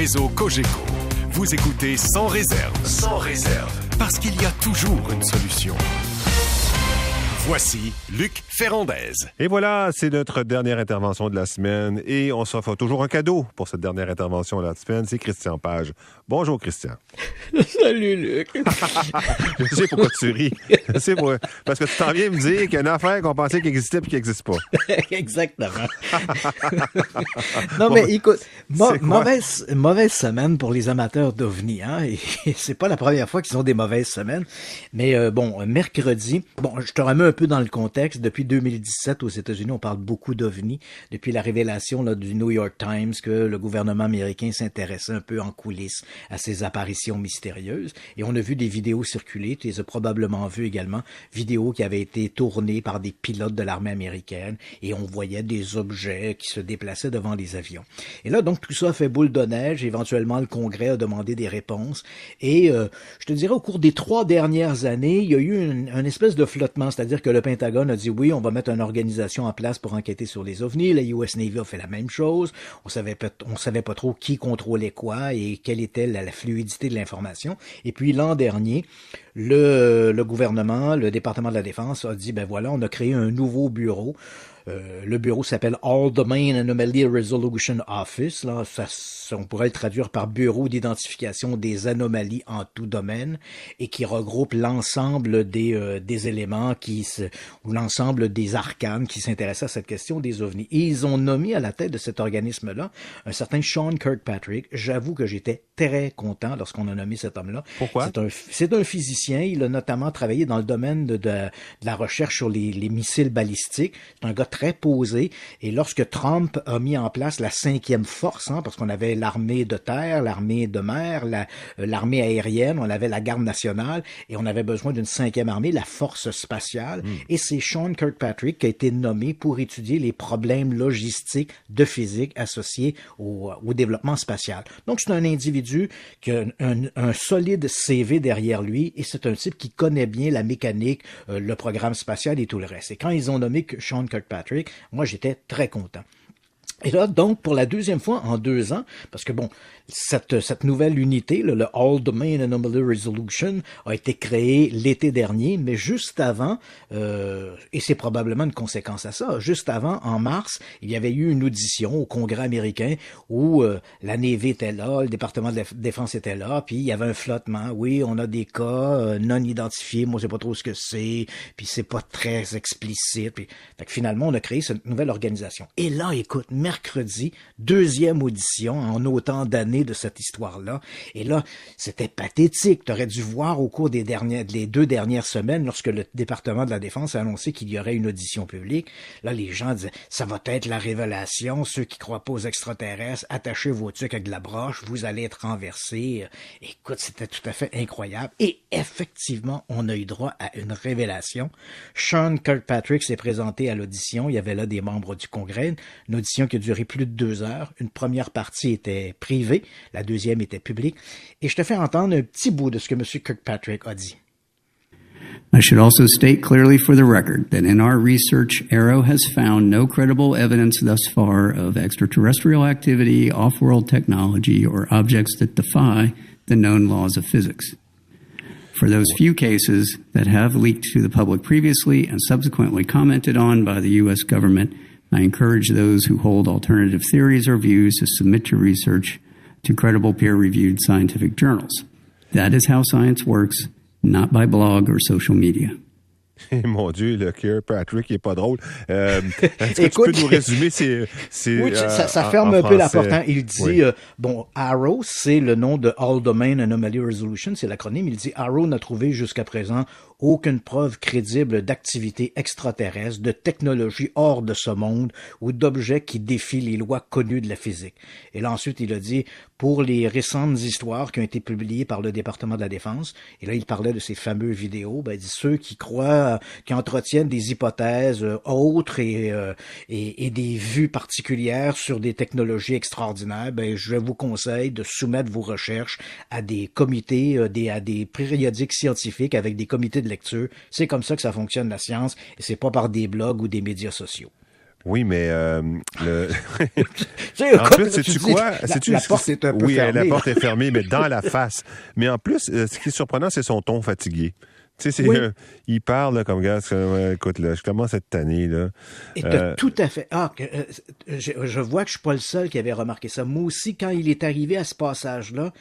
réseau Cogeco. Vous écoutez sans réserve. Sans réserve. Parce qu'il y a toujours une solution. Voici Luc Ferrandez. Et voilà, c'est notre dernière intervention de la semaine et on s'offre toujours un cadeau pour cette dernière intervention de la semaine. C'est Christian Page. Bonjour, Christian. Salut, Luc. je sais pourquoi tu ris. sais Parce que tu t'en viens me dire qu'il y a une affaire qu'on pensait qu'il existait puis qui n'existe pas. Exactement. non, mais écoute, mauvaise, mauvaise semaine pour les amateurs d'OVNI. Hein? Et, c'est pas la première fois qu'ils ont des mauvaises semaines. Mais euh, bon, mercredi, bon, je te remets un peu dans le contexte, depuis 2017 aux États-Unis, on parle beaucoup d'OVNI, depuis la révélation là, du New York Times que le gouvernement américain s'intéressait un peu en coulisses à ces apparitions mystérieuses. Et on a vu des vidéos circuler, tu les as probablement vues également, vidéos qui avaient été tournées par des pilotes de l'armée américaine, et on voyait des objets qui se déplaçaient devant les avions. Et là, donc, tout ça fait boule de neige. Éventuellement, le Congrès a demandé des réponses. Et euh, je te dirais, au cours des trois dernières années, il y a eu une, une espèce de flottement, c'est-à-dire que le Pentagone a dit oui, on va mettre une organisation en place pour enquêter sur les ovnis. La US Navy a fait la même chose. On savait on savait pas trop qui contrôlait quoi et quelle était la fluidité de l'information. Et puis l'an dernier, le, le, gouvernement, le département de la Défense a dit, ben voilà, on a créé un nouveau bureau. Euh, le bureau s'appelle All Domain Anomaly Resolution Office. Là, ça, on pourrait le traduire par Bureau d'identification des anomalies en tout domaine et qui regroupe l'ensemble des, euh, des éléments qui se, ou l'ensemble des arcanes qui s'intéressent à cette question des ovnis. Et ils ont nommé à la tête de cet organisme-là un certain Sean Kirkpatrick. J'avoue que j'étais très content lorsqu'on a nommé cet homme-là. Pourquoi? C'est un, un physicien il a notamment travaillé dans le domaine de, la recherche sur les, missiles balistiques. C'est un gars très posé. Et lorsque Trump a mis en place la cinquième force, hein, parce qu'on avait l'armée de terre, l'armée de mer, euh, l'armée aérienne, on avait la garde nationale, et on avait besoin d'une cinquième armée, la force spatiale. Hmm. Et c'est Sean Kirkpatrick qui a été nommé pour étudier les problèmes logistiques de physique associés au, euh, développement spatial. Donc c'est un individu qui a un, un solide CV derrière lui et c'est un type qui connaît bien la mécanique, euh, le programme spatial et tout le reste. Et quand ils ont nommé Sean Kirkpatrick, moi j'étais très content. Et là, donc, pour la deuxième fois en deux ans, parce que bon, cette, cette nouvelle unité, le, All Domain Anomaly Resolution, a été créée l'été dernier, mais juste avant, euh, et c'est probablement une conséquence à ça, juste avant, en mars, il y avait eu une audition au Congrès américain où euh, la Navy était là, le département de la défense était là, puis il y avait un flottement. Oui, on a des cas euh, non identifiés, moi je sais pas trop ce que c'est, puis c'est pas très explicite. Puis... finalement, on a créé cette nouvelle organisation. Et là, écoute, mercredi, deuxième audition en autant d'années de cette histoire-là. Et là, c'était pathétique. Tu aurais dû voir au cours des, dernières, deux dernières semaines, lorsque le département de la Défense a annoncé qu'il y aurait une audition publique, là, les gens disaient, ça va être la révélation, ceux qui croient pas aux extraterrestres, attachez vos trucs avec de la broche, vous allez être renversés. Écoute, c'était tout à fait incroyable. Et effectivement, on a eu droit à une révélation. Sean Kirkpatrick s'est présenté à l'audition. Il y avait là des membres du Congrès. Une duré plus de deux heures. Une première partie était privée, la deuxième était publique. Et je te fais entendre un petit bout de ce que M. Kirkpatrick a dit. I should also state clearly for the record that in our research, Arrow has found no credible evidence thus far of extraterrestrial activity, off world technology, or objects that defy the known laws of physics. For those few cases that have leaked to the public previously and subsequently commented on by the U.S. government, I encourage those who hold alternative theories or views to submit your research to credible peer reviewed scientific journals. That is how science works, not by blog or social media. Eh, mon Dieu, le cœur Patrick, il est pas drôle. Est-ce euh, que tu peux nous résumer c'est oui, ça, ça, euh, ferme un peu la porte. Hein. Il dit, euh, bon, Arrow, c'est le nom de All Domain Anomaly Resolution, c'est l'acronyme. Il dit, Arrow n'a trouvé jusqu'à présent aucune preuve crédible d'activité extraterrestre, de technologie hors de ce monde ou d'objets qui défient les lois connues de la physique. Et là ensuite, il a dit, pour les récentes histoires qui ont été publiées par le département de la Défense, et là il parlait de ces fameux vidéos, ben, il dit, ceux qui croient, qui entretiennent des hypothèses euh, autres euh, et, et, des vues particulières sur des technologies extraordinaires, ben, je vous conseille de soumettre vos recherches à des comités, euh, des, à des périodiques scientifiques avec des comités de c'est comme ça que ça fonctionne la science et c'est pas par des blogs ou des médias sociaux. Oui, mais euh, en plus, c'est quoi la, porte est oui, fermée. la porte est fermée, mais dans la face. Mais en plus, euh, ce qui est surprenant, c'est son ton fatigué. Tu sais, euh, il parle comme gars, écoute, là, je commence cette année. Là, tout à fait. Ah, je, vois que je suis pas le seul qui avait remarqué ça. Moi aussi, quand il est arrivé à ce passage-là,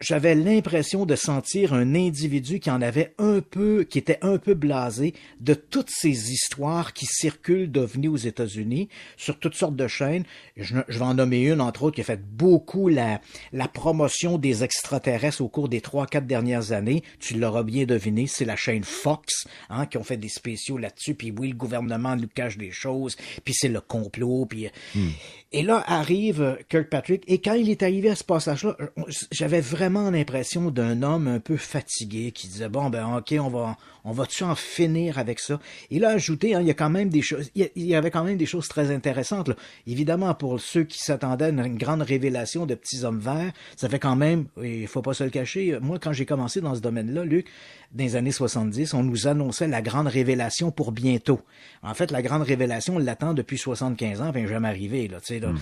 j'avais l'impression de sentir un individu qui en avait un peu, qui était un peu blasé de toutes ces histoires qui circulent d'OVNI aux États-Unis sur toutes sortes de chaînes. Je, vais en nommer une, entre autres, qui a fait beaucoup la, la promotion des extraterrestres au cours des trois, quatre dernières années. Tu l'auras bien deviné, c'est la chaîne Fox, hein, qui ont fait des spéciaux là-dessus. Puis oui, le gouvernement nous cache des choses, puis c'est le complot, puis... Euh, hmm. Et là arrive euh, Kirkpatrick, et quand il est arrivé à ce passage-là, euh, j'avais vraiment l'impression d'un homme un peu fatigué qui disait bon ben ok on va on va tu en finir avec ça. Il a ajouté hein, il y a quand même des choses il y avait quand même des choses très intéressantes. Évidemment pour ceux qui s'attendaient à une grande révélation de petits hommes verts, ça fait quand même il faut pas se le cacher. Moi quand j'ai commencé dans ce domaine-là, Luc, dans les années 70, on nous annonçait la grande révélation pour bientôt. En fait la grande révélation on l'attend depuis 75 ans, ben jamais arrivé là, tu sais hmm.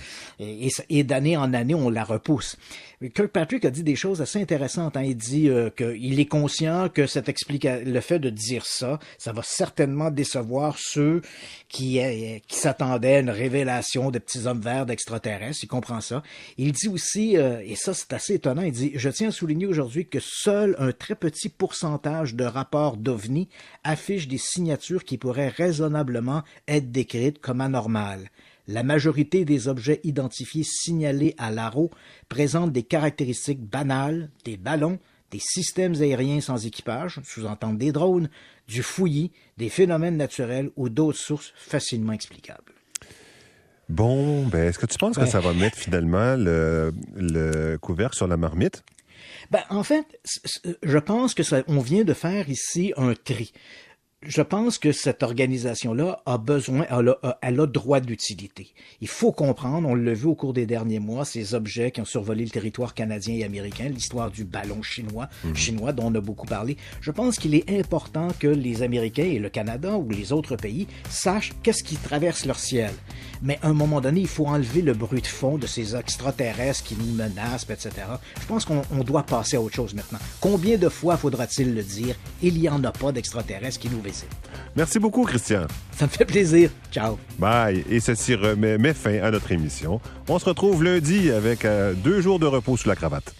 Et, d'année en année on la repousse. Kirkpatrick a dit des assez intéressante, hein. Il dit euh, qu'il est conscient que cette le fait de dire ça, ça va certainement décevoir ceux qui, euh, s'attendaient à une révélation des petits hommes verts d'extraterrestres. Il comprend ça. Il dit aussi, euh, et ça c'est assez étonnant, il dit, je tiens à souligner aujourd'hui que seul un très petit pourcentage de rapports d'OVNI affichent des signatures qui pourraient raisonnablement être décrites comme anormales. La majorité des objets identifiés signalés à l'ARO présentent des caractéristiques banales, des ballons, des systèmes aériens sans équipage, sous-entendent des drones, du fouillis, des phénomènes naturels ou d'autres sources facilement explicables. Bon, ben, est-ce que tu penses que ça va mettre finalement le, couvert sur la marmite? Ben, en fait, je pense que on vient de faire ici un tri je pense que cette organisation-là a besoin, euh, elle a, droit d'utilité. Il faut comprendre, on l'a vu au cours des derniers mois, ces objets qui ont survolé le territoire canadien et américain, l'histoire du ballon chinois, mhm. chinois dont on a beaucoup parlé. Je pense qu'il est important que les Américains et le Canada ou les autres pays sachent qu'est-ce qui traverse leur ciel. Mais à un moment donné, il faut enlever le bruit de fond de ces extraterrestres qui nous menacent, etc. Je pense qu'on doit passer à autre chose maintenant. Combien de fois faudra-t-il le dire? Il n'y en a pas d'extraterrestres qui nous Merci beaucoup, Christian. Ça me fait plaisir. Ciao. Bye. Et ceci remet fin à notre émission. On se retrouve lundi avec euh, deux jours de repos sous la cravate.